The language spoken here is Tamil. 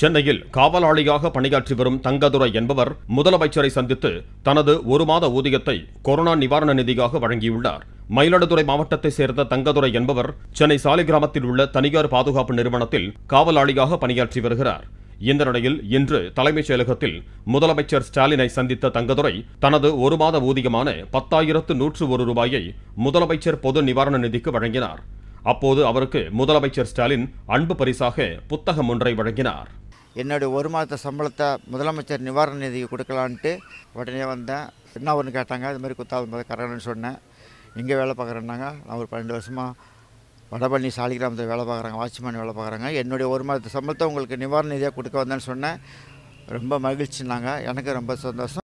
சென்னையில் காவலாளியாக பணியாற்றி வரும் தங்கதுரை என்பவர் முதலமைச்சரை சந்தித்து தனது ஒரு மாத ஊதியத்தை கொரோனா நிவாரண நிதியாக வழங்கியுள்ளார் மயிலாடுதுறை மாவட்டத்தைச் சேர்ந்த தங்கதுரை என்பவர் சென்னை சாலிகிராமத்தில் உள்ள தனியார் பாதுகாப்பு நிறுவனத்தில் காவலாளியாக பணியாற்றி வருகிறார் இந்த நிலையில் இன்று தலைமைச் செயலகத்தில் முதலமைச்சர் ஸ்டாலினை சந்தித்த தங்கதுரை தனது ஒரு மாத ஊதியமான பத்தாயிரத்து நூற்று ஒரு ரூபாயை முதலமைச்சர் பொது நிவாரண நிதிக்கு வழங்கினார் அப்போது அவருக்கு முதலமைச்சர் ஸ்டாலின் அன்பு பரிசாக புத்தகம் ஒன்றை வழங்கினார் என்னுடைய ஒரு மாத சம்பளத்தை முதலமைச்சர் நிவாரண நிதிக்கு கொடுக்கலான்ட்டு உடனே வந்தேன் என்ன ஒன்று கேட்டாங்க அது மாதிரி குத்தாது போது கரகன்னு சொன்னேன் இங்கே வேலை பார்க்குறேன்னாங்க நான் ஒரு பன்னெண்டு வருஷமாக வடபழனி சாலிகிராமத்தில் வேலை பார்க்குறாங்க வாட்ச்மேன் வேலை பார்க்குறாங்க என்னுடைய ஒரு மாதத்தை சம்பளத்தை உங்களுக்கு நிவாரண நிதியாக கொடுக்க வந்தேன்னு சொன்னேன் ரொம்ப மகிழ்ச்சினாங்க எனக்கு ரொம்ப சந்தோஷம்